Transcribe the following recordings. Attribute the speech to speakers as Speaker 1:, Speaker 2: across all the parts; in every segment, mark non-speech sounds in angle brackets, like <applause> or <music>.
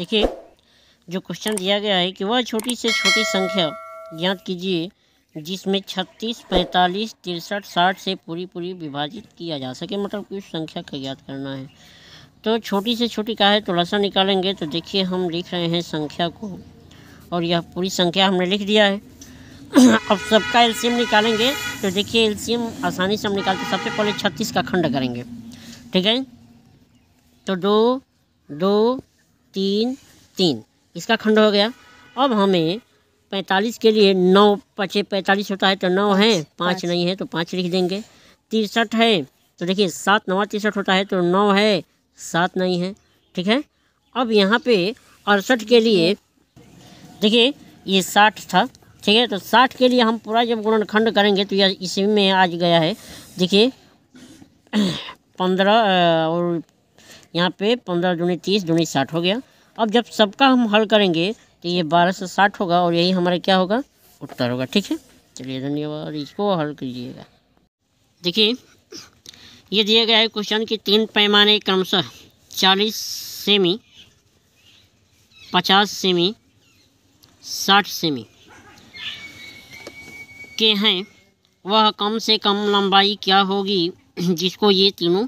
Speaker 1: देखिए जो क्वेश्चन दिया गया है कि वह छोटी से छोटी संख्या ज्ञात कीजिए जिसमें 36, 45, तिरसठ साठ से पूरी पूरी विभाजित किया जा सके मतलब कि उस संख्या का ज्ञात करना है तो छोटी से छोटी का है तो लसा निकालेंगे तो देखिए हम लिख रहे हैं संख्या को और यह पूरी संख्या हमने लिख दिया है <coughs> अब सबका एल्सियम निकालेंगे तो देखिए एल्सियम आसानी से हम निकालते सबसे पहले छत्तीस का खंड करेंगे ठीक है तो दो दो तीन तीन इसका खंड हो गया अब हमें पैंतालीस के लिए नौ पचे पैंतालीस होता है तो नौ है पाँच नहीं है तो पाँच लिख देंगे तिरसठ है तो देखिए सात नवा तिरसठ होता है तो नौ है सात नहीं है ठीक है अब यहाँ पे अड़सठ के लिए देखिए ये साठ था ठीक है तो साठ के लिए हम पूरा जब गुणनखंड करेंगे तो यह इसी में आज गया है देखिए <clears throat> पंद्रह और यहाँ पे पंद्रह दूनी तीस दूनी साठ हो गया अब जब सबका हम हल करेंगे तो ये बारह सौ साठ होगा और यही हमारा क्या होगा उत्तर होगा ठीक है चलिए धन्यवाद इसको हल कीजिएगा देखिए ये दिया गया है क्वेश्चन कि तीन पैमाने क्रमशः चालीस सेमी पचास सेमी साठ सेमी के हैं वह कम से कम लंबाई क्या होगी जिसको ये तीनों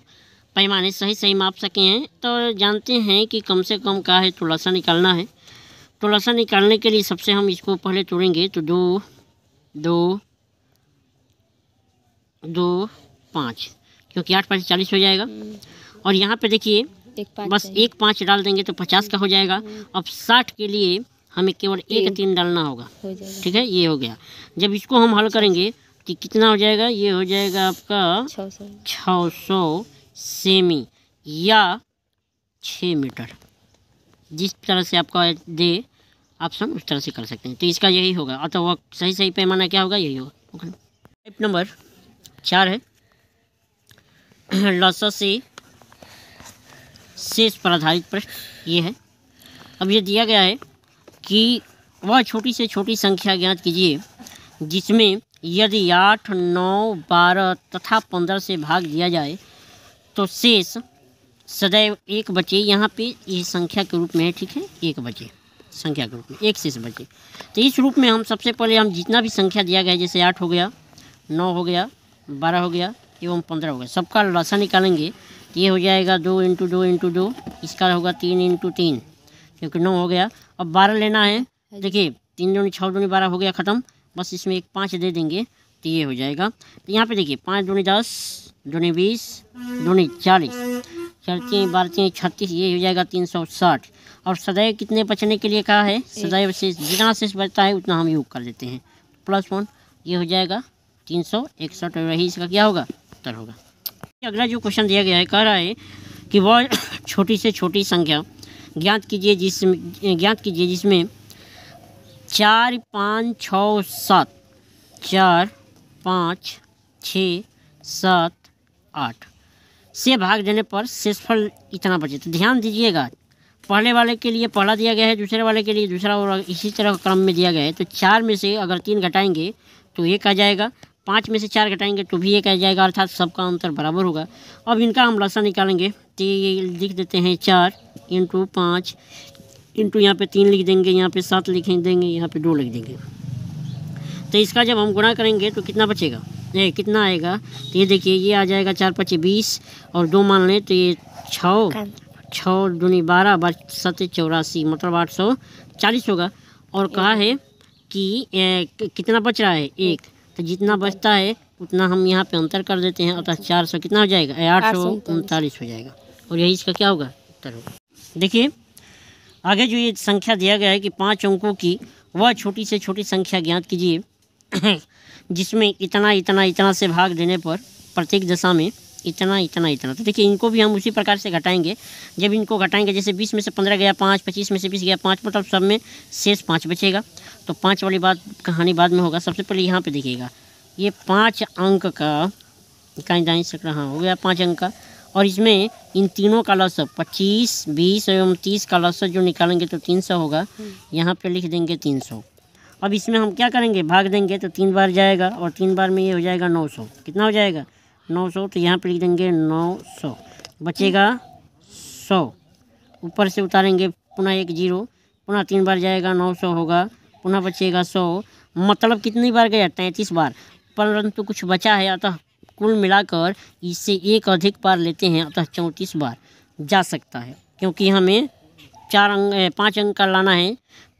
Speaker 1: पैमाने सही सही माप सके हैं तो जानते हैं कि कम से कम का है तुलसा निकालना है तुलसा निकालने के लिए सबसे हम इसको पहले तोड़ेंगे तो दो दो दो पाँच क्योंकि आठ पाँच चालीस हो जाएगा हम्म। और यहाँ पे देखिए बस एक पाँच डाल देंगे तो पचास का हो जाएगा हम्म। अब साठ के लिए हमें केवल एक तीन डालना होगा ठीक है ये हो गया जब इसको हम हल करेंगे कि कितना हो जाएगा ये हो जाएगा आपका छः सौ सेमी या छः मीटर जिस तरह से आपका दे ऑप्शन उस तरह से कर सकते हैं तो इसका यही होगा अतः वह सही सही पैमाना क्या होगा यही होगा टाइप नंबर चार है लस से शेष पर आधारित प्रश्न ये है अब ये दिया गया है कि वह छोटी से छोटी संख्या ज्ञात कीजिए जिसमें यदि आठ नौ बारह तथा पंद्रह से भाग दिया जाए तो शेष सदैव एक बचे यहाँ पे ये संख्या के रूप में है ठीक है एक बचे संख्या के रूप में एक शेष बचे तो इस रूप में हम सबसे पहले हम जितना भी संख्या दिया गया जैसे आठ हो गया नौ हो गया बारह हो गया एवं पंद्रह हो गया सबका लसा निकालेंगे तो ये हो जाएगा दो इंटू दो इंटू दो इसका होगा तीन इंटू तीन क्योंकि नौ हो गया अब बारह लेना है देखिए तीन दूनी छः दूनी बारह हो गया ख़त्म बस इसमें एक पाँच दे देंगे तो ये हो जाएगा तो यहाँ पे देखिए पाँच दूनी दस दूनी बीस दूनी चालीस
Speaker 2: चलती बारती
Speaker 1: छत्तीस ये हो जाएगा तीन सौ साठ और सदैव कितने बचने के लिए कहा है सदैव शेष जितना शेष बचता है उतना हम योग कर देते हैं प्लस वन ये हो जाएगा तीन सौ इकसठ वही इसका क्या होगा उत्तर होगा अगला जो क्वेश्चन दिया गया है कह रहा है कि वह <coughs> छोटी से छोटी संख्या ज्ञात कीजिए जिसमें ज्ञात कीजिए जिसमें चार पाँच छ सात चार पाँच छ सात आठ से भाग देने पर शेषफल इतना बचे तो ध्यान दीजिएगा पहले वाले के लिए पहला दिया गया है दूसरे वाले के लिए दूसरा और इसी तरह क्रम में दिया गया है तो चार में से अगर तीन घटाएंगे तो एक आ जाएगा पाँच में से चार घटाएंगे तो भी एक आ जाएगा अर्थात सबका अंतर बराबर होगा अब इनका हम लसा निकालेंगे तो ये लिख देते हैं चार इंटू पाँच इंटू यहाँ पर तीन लिख देंगे यहाँ पर सात लिख देंगे यहाँ पर दो लिख देंगे तो इसका जब हम गुणा करेंगे तो कितना बचेगा ये कितना आएगा तो ये देखिए ये आ जाएगा चार पच्चीस बीस और दो मान लें तो ये छः छः दूनी बारह बार सत चौरासी मतलब आठ सौ चालीस होगा और कहा है कि ए, कितना बच रहा है एक तो जितना बचता है उतना हम यहाँ पे अंतर कर देते हैं अतः चार सौ कितना हो जाएगा आठ सौ उनतालीस हो जाएगा और यही इसका क्या होगा उत्तर होगा देखिए आगे जो ये संख्या दिया गया है कि पाँच अंकों की वह छोटी से छोटी संख्या ज्ञात कीजिए <coughs> जिसमें इतना इतना इतना से भाग देने पर प्रत्येक दशा में इतना इतना इतना तो देखिए इनको भी हम उसी प्रकार से घटाएंगे जब इनको घटाएंगे जैसे बीस में से पंद्रह गया पाँच पच्चीस में से बीस गया पाँच मतलब सब में शेष पाँच बचेगा तो पाँच वाली बात कहानी बाद में होगा सबसे पहले यहाँ पे देखिएगा ये पाँच अंक का इकाई दाएँ सक रहा हो गया पाँच अंक का और इसमें इन तीनों का लस पच्चीस बीस एवं तीस का लस जो निकालेंगे तो तीन सौ होगा हम्म। यहाँ पे लिख देंगे तीन सौ अब इसमें हम क्या करेंगे भाग देंगे तो तीन बार जाएगा और तीन बार में ये हो जाएगा नौ सौ कितना हो जाएगा नौ सौ तो यहाँ पर लिख देंगे नौ सौ बचेगा सौ ऊपर से उतारेंगे पुनः एक जीरो पुनः तीन बार जाएगा नौ सौ होगा पुनः बचेगा सौ मतलब कितनी बार गया तैंतीस बार परंतु कुछ बचा है अतः कुल मिलाकर इससे एक अधिक बार लेते हैं अतः चौंतीस बार जा सकता है क्योंकि हमें चार अंग पाँच अंग का लाना है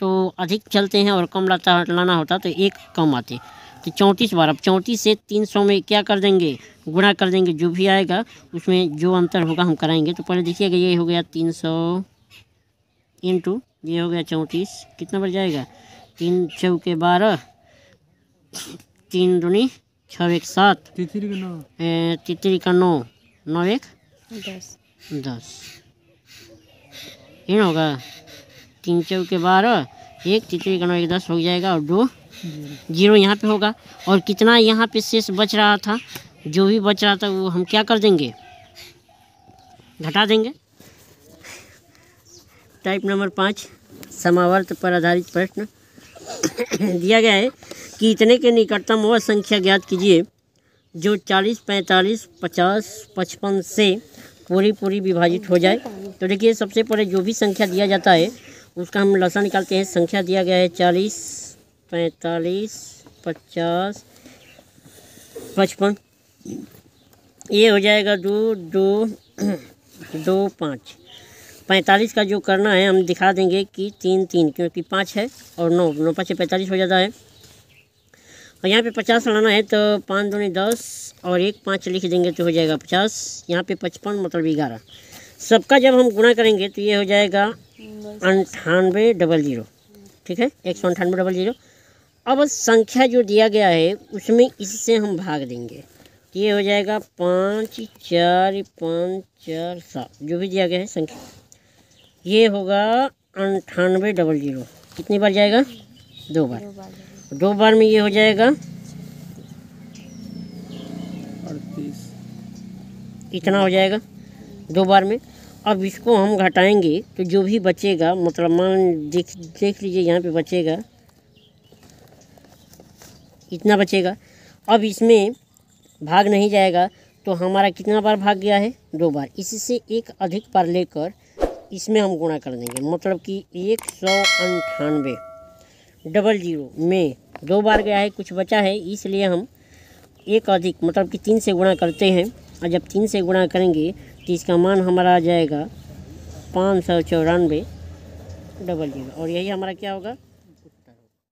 Speaker 1: तो अधिक चलते हैं और कम लाता लाना होता तो एक कम आते तो चौंतीस बार अब चौंतीस से तीन सौ में क्या कर देंगे गुणा कर देंगे जो भी आएगा उसमें जो अंतर होगा हम कराएंगे तो पहले देखिएगा ये हो गया तीन सौ इंटू ये हो गया चौंतीस कितना बढ़ जाएगा तीन के बारह तीन दूनी छः एक सात तितरी का नौ तितरी का नौ नौ एक दस दस तीन होगा तीन चौ के बारह एक तीसरे का नौ एक दस हो जाएगा और दो जीरो यहाँ पे होगा और कितना यहाँ पे शेष बच रहा था जो भी बच रहा था वो हम क्या कर देंगे घटा देंगे टाइप नंबर पाँच समावर्त पर आधारित प्रश्न <coughs> दिया गया है कि इतने के निकटतम वह संख्या ज्ञात कीजिए जो चालीस पैंतालीस पचास पचपन से पूरी पूरी विभाजित हो जाए तो देखिए सबसे पहले जो भी संख्या दिया जाता है उसका हम लसा निकालते हैं संख्या दिया गया है चालीस पैंतालीस पचास पचपन ये हो जाएगा दो दो दो पाँच पैंतालीस का जो करना है हम दिखा देंगे कि तीन तीन क्योंकि पाँच है और नौ नौ पाँच पैंतालीस हो जाता है और यहाँ पे पचास लाना है तो पाँच दो दस और एक पाँच लिख देंगे तो हो जाएगा पचास यहाँ पे पचपन मतलब ग्यारह सबका जब हम गुणा करेंगे तो ये हो जाएगा अंठानवे डबल ज़ीरो ठीक है एक सौ अंठानवे डबल ज़ीरो अब संख्या जो दिया गया है उसमें इससे हम भाग देंगे तो ये हो जाएगा पाँच चार पाँच चार सात जो भी दिया गया है संख्या ये होगा अंठानवे डबल ज़ीरो कितनी बार जाएगा दो बार, दो बार तो दो बार में ये हो जाएगा इतना हो जाएगा दो बार में अब इसको हम घटाएंगे तो जो भी बचेगा मतलब मान देख देख लीजिए यहाँ पे बचेगा इतना बचेगा अब इसमें भाग नहीं जाएगा तो हमारा कितना बार भाग गया है दो बार इससे एक अधिक बार लेकर इसमें हम गुणा कर देंगे मतलब कि एक सौ अंठानवे डबल जीरो में दो बार गया है कुछ बचा है इसलिए हम एक अधिक मतलब कि तीन से गुणा करते हैं और जब तीन से गुणा करेंगे तो इसका मान हमारा आ जाएगा पाँच सौ चौरानवे डबल जीरो और यही हमारा क्या होगा